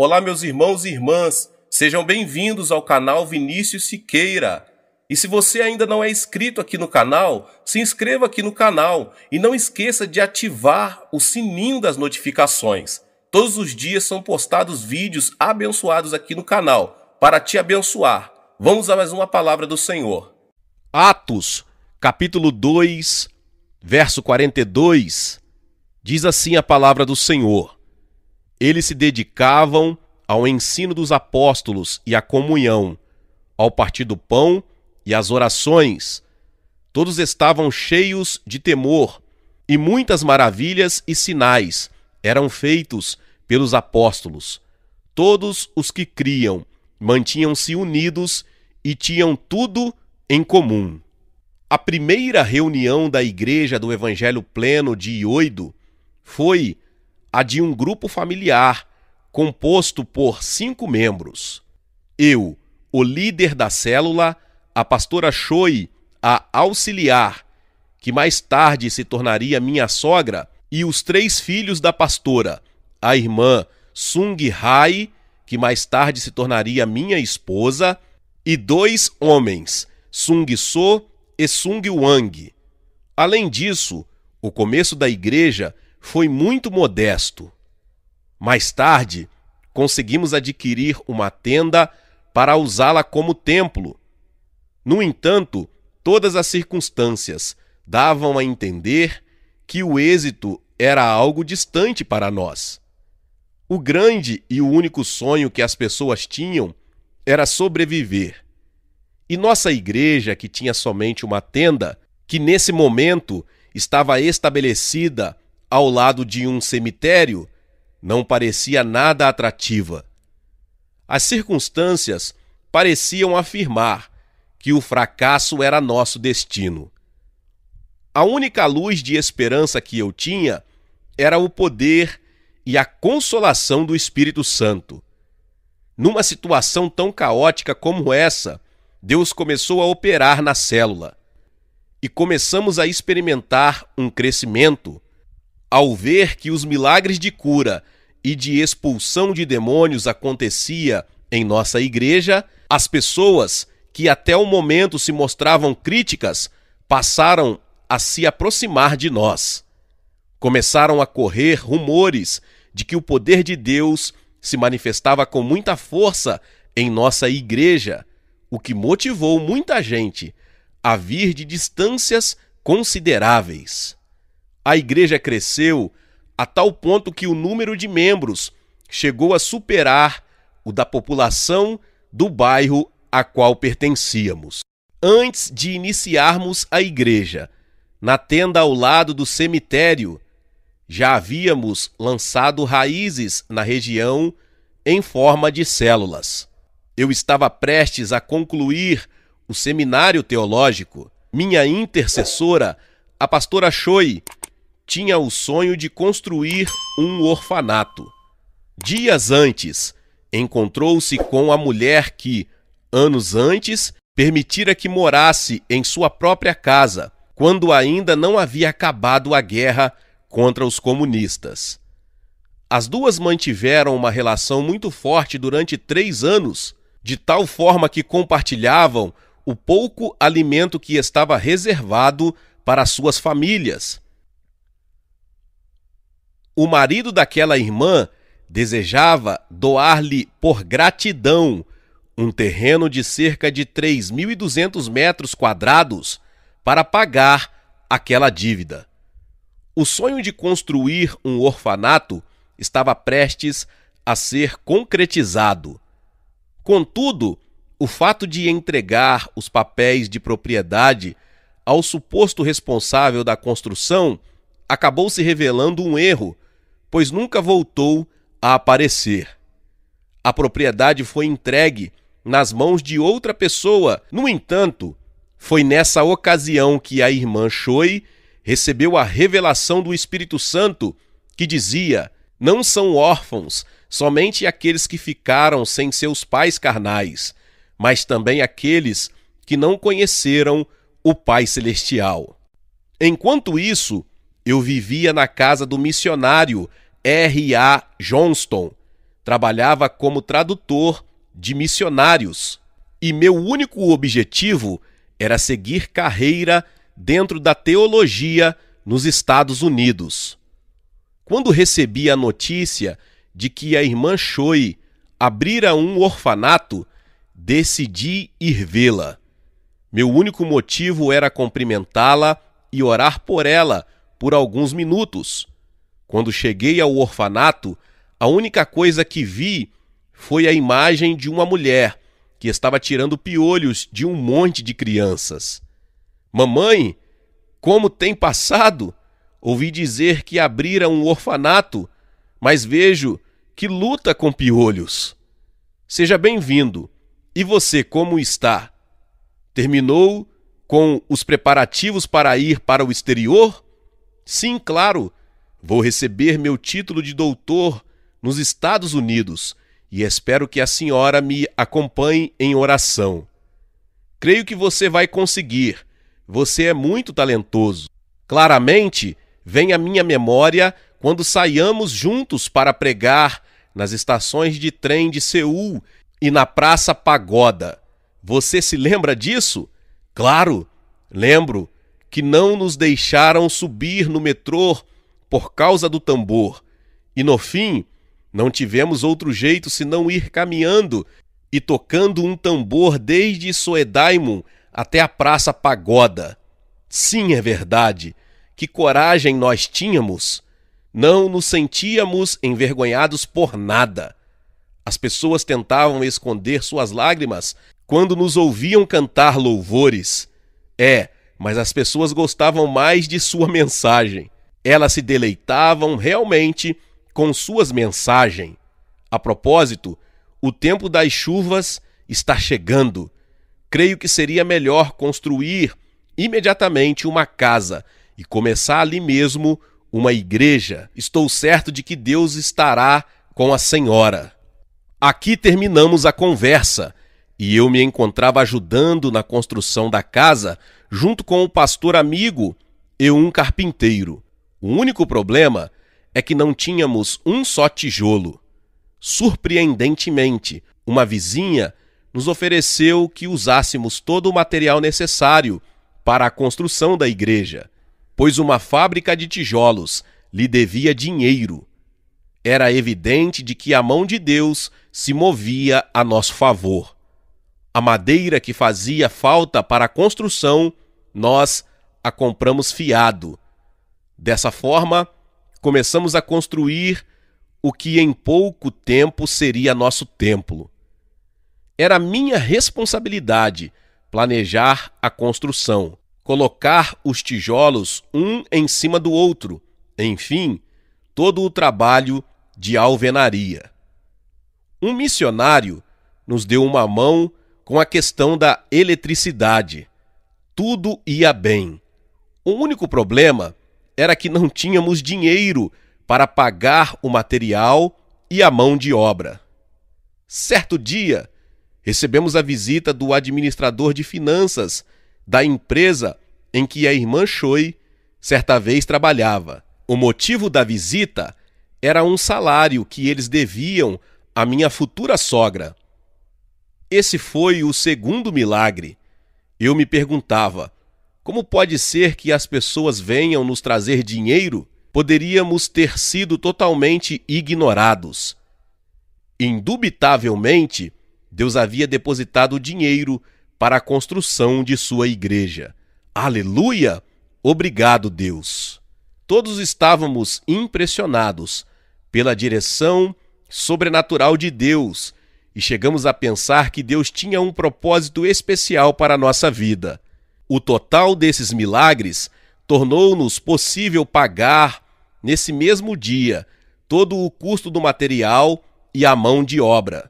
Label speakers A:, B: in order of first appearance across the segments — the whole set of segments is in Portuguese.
A: Olá, meus irmãos e irmãs, sejam bem-vindos ao canal Vinícius Siqueira. E se você ainda não é inscrito aqui no canal, se inscreva aqui no canal e não esqueça de ativar o sininho das notificações. Todos os dias são postados vídeos abençoados aqui no canal para te abençoar. Vamos a mais uma palavra do Senhor. Atos, capítulo 2, verso 42. Diz assim a palavra do Senhor: eles se dedicavam ao ensino dos apóstolos e à comunhão, ao partir do pão e às orações. Todos estavam cheios de temor, e muitas maravilhas e sinais eram feitos pelos apóstolos. Todos os que criam mantinham-se unidos e tinham tudo em comum. A primeira reunião da Igreja do Evangelho Pleno de Ioido foi a de um grupo familiar composto por cinco membros. Eu, o líder da célula, a pastora Choi, a auxiliar, que mais tarde se tornaria minha sogra, e os três filhos da pastora, a irmã Sung Hai, que mais tarde se tornaria minha esposa, e dois homens, Sung So e Sung Wang. Além disso, o começo da igreja foi muito modesto. Mais tarde, conseguimos adquirir uma tenda para usá-la como templo. No entanto, todas as circunstâncias davam a entender que o êxito era algo distante para nós. O grande e o único sonho que as pessoas tinham era sobreviver. E nossa igreja, que tinha somente uma tenda, que nesse momento estava estabelecida ao lado de um cemitério não parecia nada atrativa. As circunstâncias pareciam afirmar que o fracasso era nosso destino. A única luz de esperança que eu tinha era o poder e a consolação do Espírito Santo. Numa situação tão caótica como essa, Deus começou a operar na célula e começamos a experimentar um crescimento ao ver que os milagres de cura e de expulsão de demônios acontecia em nossa igreja, as pessoas que até o momento se mostravam críticas passaram a se aproximar de nós. Começaram a correr rumores de que o poder de Deus se manifestava com muita força em nossa igreja, o que motivou muita gente a vir de distâncias consideráveis a igreja cresceu a tal ponto que o número de membros chegou a superar o da população do bairro a qual pertencíamos. Antes de iniciarmos a igreja, na tenda ao lado do cemitério, já havíamos lançado raízes na região em forma de células. Eu estava prestes a concluir o seminário teológico. Minha intercessora, a pastora Choi, tinha o sonho de construir um orfanato. Dias antes, encontrou-se com a mulher que, anos antes, permitira que morasse em sua própria casa, quando ainda não havia acabado a guerra contra os comunistas. As duas mantiveram uma relação muito forte durante três anos, de tal forma que compartilhavam o pouco alimento que estava reservado para suas famílias o marido daquela irmã desejava doar-lhe por gratidão um terreno de cerca de 3.200 metros quadrados para pagar aquela dívida. O sonho de construir um orfanato estava prestes a ser concretizado. Contudo, o fato de entregar os papéis de propriedade ao suposto responsável da construção acabou se revelando um erro pois nunca voltou a aparecer. A propriedade foi entregue nas mãos de outra pessoa. No entanto, foi nessa ocasião que a irmã Choi recebeu a revelação do Espírito Santo que dizia: Não são órfãos somente aqueles que ficaram sem seus pais carnais, mas também aqueles que não conheceram o Pai Celestial. Enquanto isso, eu vivia na casa do missionário R.A. Johnston. Trabalhava como tradutor de missionários. E meu único objetivo era seguir carreira dentro da teologia nos Estados Unidos. Quando recebi a notícia de que a irmã Choi abrira um orfanato, decidi ir vê-la. Meu único motivo era cumprimentá-la e orar por ela por alguns minutos. Quando cheguei ao orfanato, a única coisa que vi foi a imagem de uma mulher que estava tirando piolhos de um monte de crianças. Mamãe, como tem passado? Ouvi dizer que abrira um orfanato, mas vejo que luta com piolhos. Seja bem-vindo. E você, como está? Terminou com os preparativos para ir para o exterior? Sim, claro, vou receber meu título de doutor nos Estados Unidos e espero que a senhora me acompanhe em oração. Creio que você vai conseguir. Você é muito talentoso. Claramente, vem à minha memória quando saíamos juntos para pregar nas estações de trem de Seul e na Praça Pagoda. Você se lembra disso? Claro, lembro que não nos deixaram subir no metrô por causa do tambor, e no fim não tivemos outro jeito senão ir caminhando e tocando um tambor desde Soedaimon até a Praça Pagoda. Sim, é verdade. Que coragem nós tínhamos! Não nos sentíamos envergonhados por nada. As pessoas tentavam esconder suas lágrimas quando nos ouviam cantar louvores. É, mas as pessoas gostavam mais de sua mensagem. Elas se deleitavam realmente com suas mensagens. A propósito, o tempo das chuvas está chegando. Creio que seria melhor construir imediatamente uma casa e começar ali mesmo uma igreja. Estou certo de que Deus estará com a senhora. Aqui terminamos a conversa e eu me encontrava ajudando na construção da casa, junto com um pastor amigo e um carpinteiro. O único problema é que não tínhamos um só tijolo. Surpreendentemente, uma vizinha nos ofereceu que usássemos todo o material necessário para a construção da igreja, pois uma fábrica de tijolos lhe devia dinheiro. Era evidente de que a mão de Deus se movia a nosso favor. A madeira que fazia falta para a construção, nós a compramos fiado. Dessa forma, começamos a construir o que em pouco tempo seria nosso templo. Era minha responsabilidade planejar a construção, colocar os tijolos um em cima do outro, enfim, todo o trabalho de alvenaria. Um missionário nos deu uma mão com a questão da eletricidade. Tudo ia bem. O único problema era que não tínhamos dinheiro para pagar o material e a mão de obra. Certo dia, recebemos a visita do administrador de finanças da empresa em que a irmã Choi certa vez trabalhava. O motivo da visita era um salário que eles deviam à minha futura sogra. Esse foi o segundo milagre. Eu me perguntava: como pode ser que as pessoas venham nos trazer dinheiro? Poderíamos ter sido totalmente ignorados. Indubitavelmente, Deus havia depositado dinheiro para a construção de sua igreja. Aleluia! Obrigado, Deus! Todos estávamos impressionados pela direção sobrenatural de Deus e chegamos a pensar que Deus tinha um propósito especial para a nossa vida. O total desses milagres tornou-nos possível pagar, nesse mesmo dia, todo o custo do material e a mão de obra.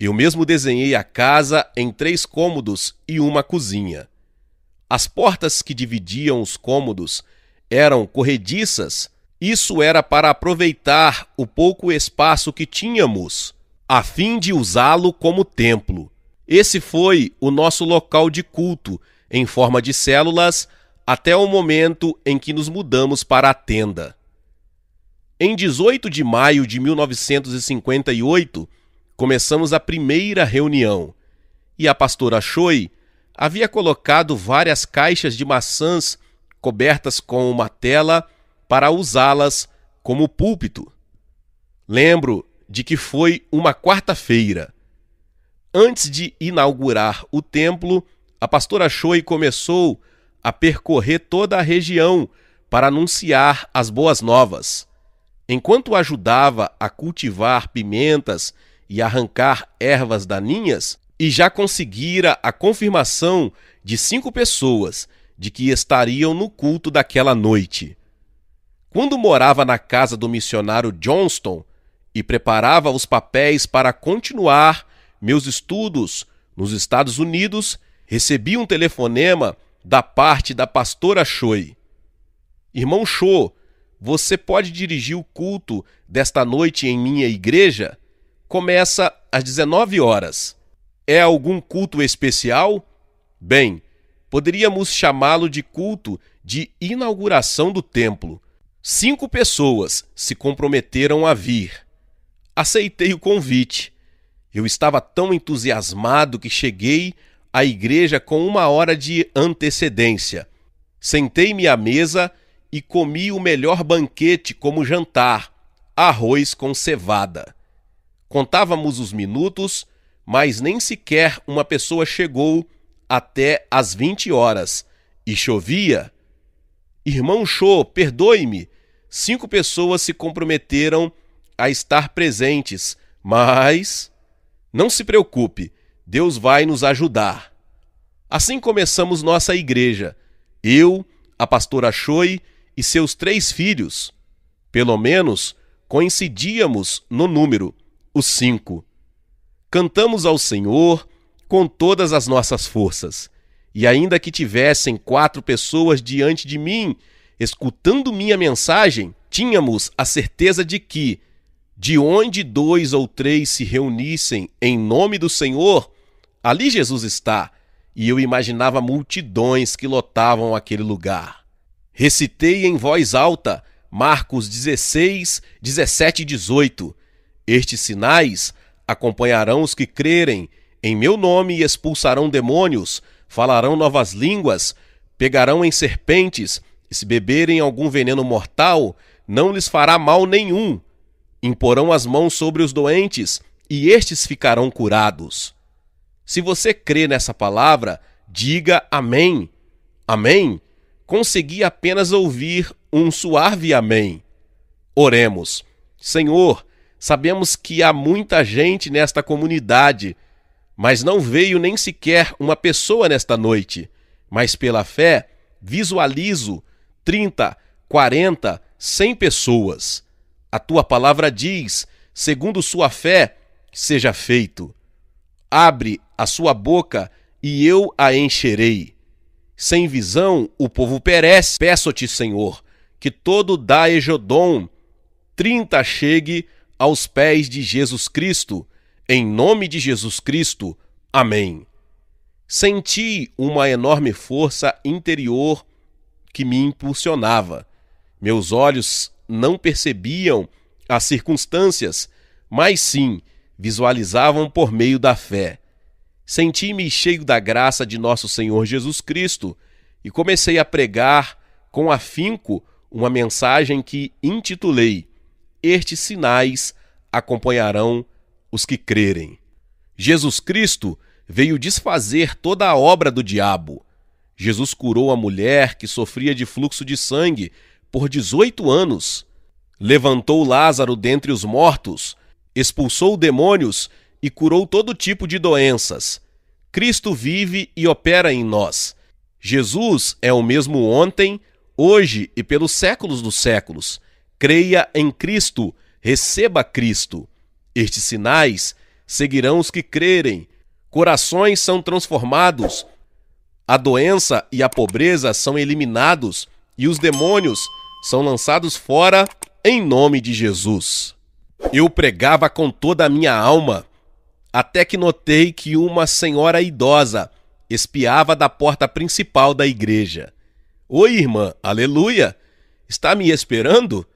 A: Eu mesmo desenhei a casa em três cômodos e uma cozinha. As portas que dividiam os cômodos eram corrediças, isso era para aproveitar o pouco espaço que tínhamos a fim de usá-lo como templo. Esse foi o nosso local de culto, em forma de células, até o momento em que nos mudamos para a tenda. Em 18 de maio de 1958, começamos a primeira reunião e a pastora Choi havia colocado várias caixas de maçãs cobertas com uma tela para usá-las como púlpito. Lembro de que foi uma quarta-feira. Antes de inaugurar o templo, a pastora Choi começou a percorrer toda a região para anunciar as boas novas. Enquanto ajudava a cultivar pimentas e arrancar ervas daninhas, e já conseguira a confirmação de cinco pessoas de que estariam no culto daquela noite. Quando morava na casa do missionário Johnston, e preparava os papéis para continuar meus estudos nos Estados Unidos, recebi um telefonema da parte da pastora Choi. Irmão Cho, você pode dirigir o culto desta noite em minha igreja? Começa às 19 horas. É algum culto especial? Bem, poderíamos chamá-lo de culto de inauguração do templo. Cinco pessoas se comprometeram a vir aceitei o convite. Eu estava tão entusiasmado que cheguei à igreja com uma hora de antecedência. Sentei-me à mesa e comi o melhor banquete como jantar: arroz com cevada. Contávamos os minutos, mas nem sequer uma pessoa chegou até às 20 horas e chovia. Irmão Cho, perdoe-me. Cinco pessoas se comprometeram a estar presentes, mas não se preocupe, Deus vai nos ajudar. Assim começamos nossa igreja. Eu, a pastora Choi e seus três filhos, pelo menos coincidíamos no número, os cinco. Cantamos ao Senhor com todas as nossas forças, e ainda que tivessem quatro pessoas diante de mim, escutando minha mensagem, tínhamos a certeza de que, de onde dois ou três se reunissem em nome do Senhor, ali Jesus está, e eu imaginava multidões que lotavam aquele lugar. Recitei em voz alta Marcos 16, 17 e 18. Estes sinais acompanharão os que crerem em meu nome e expulsarão demônios, falarão novas línguas, pegarão em serpentes, e se beberem algum veneno mortal, não lhes fará mal nenhum. Imporão as mãos sobre os doentes e estes ficarão curados. Se você crê nessa palavra, diga amém. Amém? Consegui apenas ouvir um suave amém. Oremos. Senhor, sabemos que há muita gente nesta comunidade, mas não veio nem sequer uma pessoa nesta noite. Mas pela fé, visualizo 30, 40, 100 pessoas. A tua palavra diz: segundo sua fé, seja feito. Abre a sua boca e eu a encherei. Sem visão o povo perece. Peço-te, Senhor, que todo Daejodom, trinta chegue aos pés de Jesus Cristo, em nome de Jesus Cristo. Amém. Senti uma enorme força interior que me impulsionava. Meus olhos não percebiam as circunstâncias, mas sim visualizavam por meio da fé. Senti-me cheio da graça de nosso Senhor Jesus Cristo e comecei a pregar com afinco uma mensagem que intitulei Estes sinais acompanharão os que crerem. Jesus Cristo veio desfazer toda a obra do diabo. Jesus curou a mulher que sofria de fluxo de sangue por 18 anos. Levantou Lázaro dentre os mortos, expulsou demônios e curou todo tipo de doenças. Cristo vive e opera em nós. Jesus é o mesmo ontem, hoje e pelos séculos dos séculos. Creia em Cristo, receba Cristo. Estes sinais seguirão os que crerem. Corações são transformados, a doença e a pobreza são eliminados e os demônios são lançados fora em nome de Jesus. Eu pregava com toda a minha alma, até que notei que uma senhora idosa espiava da porta principal da igreja. Oi, irmã, aleluia! Está me esperando?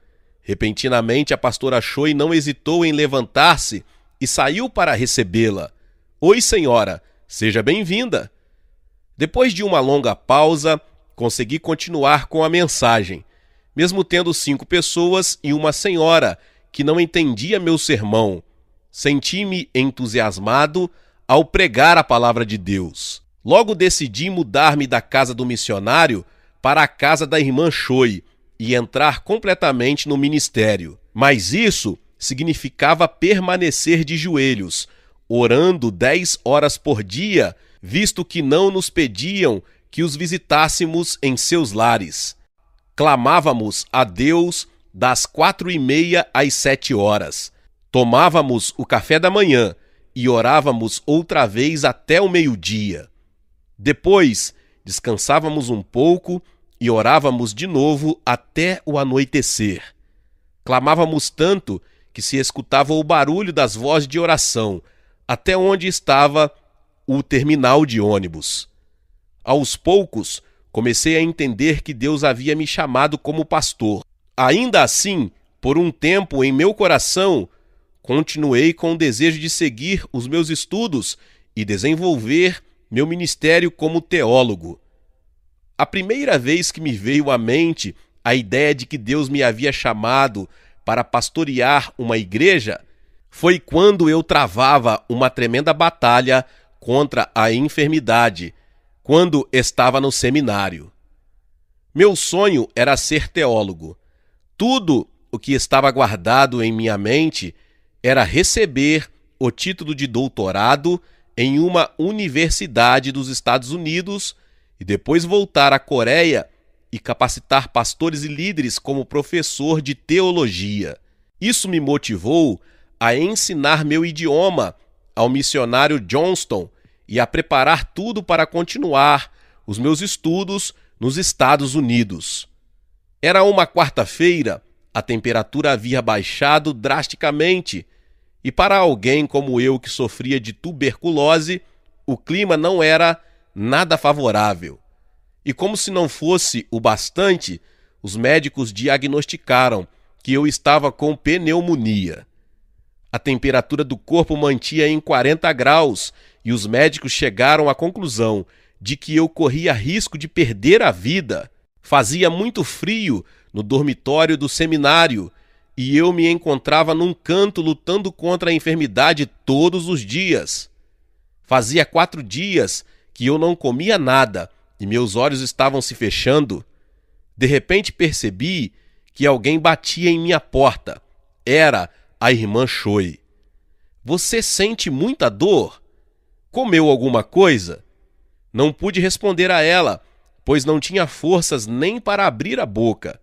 A: Repentinamente a pastora achou e não hesitou em levantar-se e saiu para recebê-la. Oi, senhora, seja bem-vinda. Depois de uma longa pausa, Consegui continuar com a mensagem, mesmo tendo cinco pessoas e uma senhora que não entendia meu sermão. Senti-me entusiasmado ao pregar a palavra de Deus. Logo decidi mudar-me da casa do missionário para a casa da irmã Choi e entrar completamente no ministério. Mas isso significava permanecer de joelhos, orando dez horas por dia, visto que não nos pediam que os visitássemos em seus lares. Clamávamos a Deus das quatro e meia às sete horas. Tomávamos o café da manhã e orávamos outra vez até o meio-dia. Depois, descansávamos um pouco e orávamos de novo até o anoitecer. Clamávamos tanto que se escutava o barulho das vozes de oração, até onde estava o terminal de ônibus. Aos poucos, comecei a entender que Deus havia me chamado como pastor. Ainda assim, por um tempo em meu coração, continuei com o desejo de seguir os meus estudos e desenvolver meu ministério como teólogo. A primeira vez que me veio à mente a ideia de que Deus me havia chamado para pastorear uma igreja foi quando eu travava uma tremenda batalha contra a enfermidade quando estava no seminário. Meu sonho era ser teólogo. Tudo o que estava guardado em minha mente era receber o título de doutorado em uma universidade dos Estados Unidos e depois voltar à Coreia e capacitar pastores e líderes como professor de teologia. Isso me motivou a ensinar meu idioma ao missionário Johnston e a preparar tudo para continuar os meus estudos nos Estados Unidos. Era uma quarta-feira, a temperatura havia baixado drasticamente, e para alguém como eu que sofria de tuberculose, o clima não era nada favorável. E como se não fosse o bastante, os médicos diagnosticaram que eu estava com pneumonia. A temperatura do corpo mantia em 40 graus e os médicos chegaram à conclusão de que eu corria risco de perder a vida. Fazia muito frio no dormitório do seminário e eu me encontrava num canto lutando contra a enfermidade todos os dias. Fazia quatro dias que eu não comia nada e meus olhos estavam se fechando. De repente percebi que alguém batia em minha porta. Era a irmã Choi. Você sente muita dor? Comeu alguma coisa? Não pude responder a ela, pois não tinha forças nem para abrir a boca.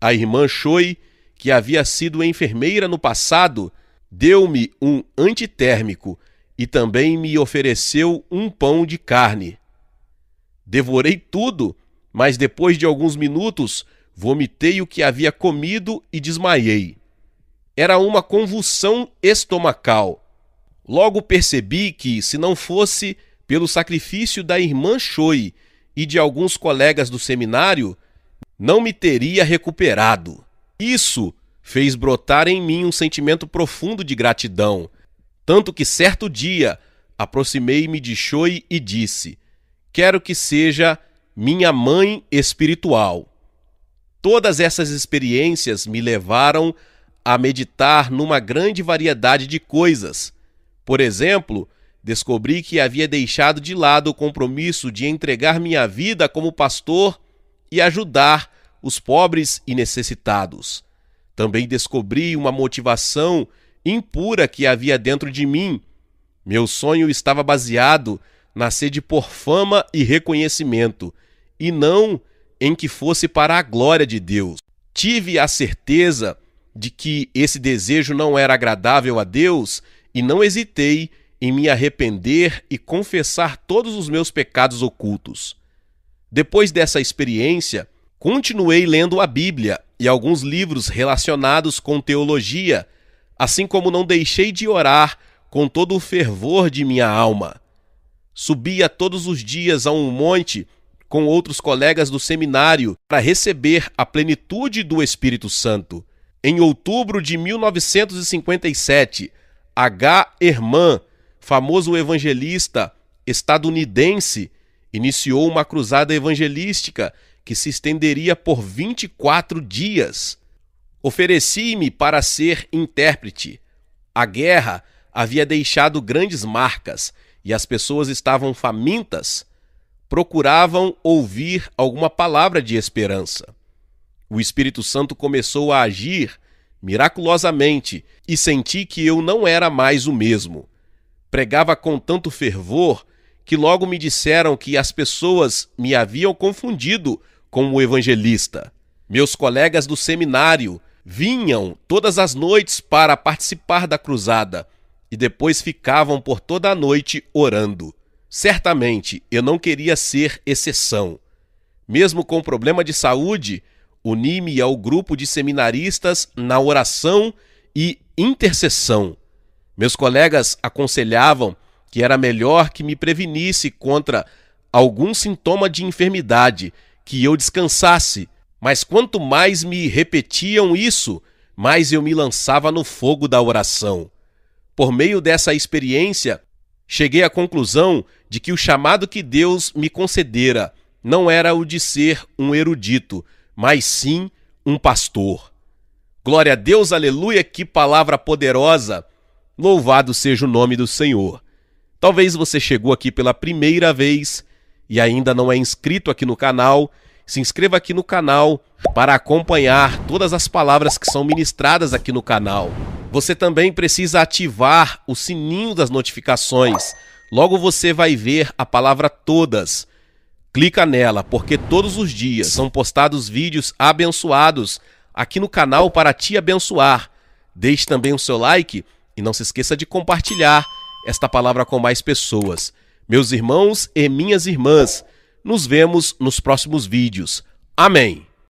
A: A irmã Choi, que havia sido enfermeira no passado, deu-me um antitérmico e também me ofereceu um pão de carne. Devorei tudo, mas depois de alguns minutos vomitei o que havia comido e desmaiei. Era uma convulsão estomacal. Logo percebi que, se não fosse pelo sacrifício da irmã Choi e de alguns colegas do seminário, não me teria recuperado. Isso fez brotar em mim um sentimento profundo de gratidão, tanto que certo dia aproximei-me de Choi e disse: Quero que seja minha mãe espiritual. Todas essas experiências me levaram a meditar numa grande variedade de coisas por exemplo, descobri que havia deixado de lado o compromisso de entregar minha vida como pastor e ajudar os pobres e necessitados. Também descobri uma motivação impura que havia dentro de mim. Meu sonho estava baseado na sede por fama e reconhecimento, e não em que fosse para a glória de Deus. Tive a certeza de que esse desejo não era agradável a Deus e não hesitei em me arrepender e confessar todos os meus pecados ocultos. Depois dessa experiência, continuei lendo a Bíblia e alguns livros relacionados com teologia, assim como não deixei de orar com todo o fervor de minha alma. Subia todos os dias a um monte com outros colegas do seminário para receber a plenitude do Espírito Santo. Em outubro de 1957, H. Herman, famoso evangelista estadunidense, iniciou uma cruzada evangelística que se estenderia por 24 dias. Ofereci-me para ser intérprete. A guerra havia deixado grandes marcas e as pessoas estavam famintas. Procuravam ouvir alguma palavra de esperança. O Espírito Santo começou a agir miraculosamente, e senti que eu não era mais o mesmo. Pregava com tanto fervor que logo me disseram que as pessoas me haviam confundido com o evangelista. Meus colegas do seminário vinham todas as noites para participar da cruzada e depois ficavam por toda a noite orando. Certamente eu não queria ser exceção. Mesmo com problema de saúde, Uni-me ao grupo de seminaristas na oração e intercessão. Meus colegas aconselhavam que era melhor que me prevenisse contra algum sintoma de enfermidade, que eu descansasse. Mas quanto mais me repetiam isso, mais eu me lançava no fogo da oração. Por meio dessa experiência, cheguei à conclusão de que o chamado que Deus me concedera não era o de ser um erudito, mas sim um pastor. Glória a Deus, aleluia, que palavra poderosa! Louvado seja o nome do Senhor. Talvez você chegou aqui pela primeira vez e ainda não é inscrito aqui no canal. Se inscreva aqui no canal para acompanhar todas as palavras que são ministradas aqui no canal. Você também precisa ativar o sininho das notificações. Logo você vai ver a palavra todas Clica nela, porque todos os dias são postados vídeos abençoados aqui no canal para te abençoar. Deixe também o seu like e não se esqueça de compartilhar esta palavra com mais pessoas. Meus irmãos e minhas irmãs, nos vemos nos próximos vídeos. Amém.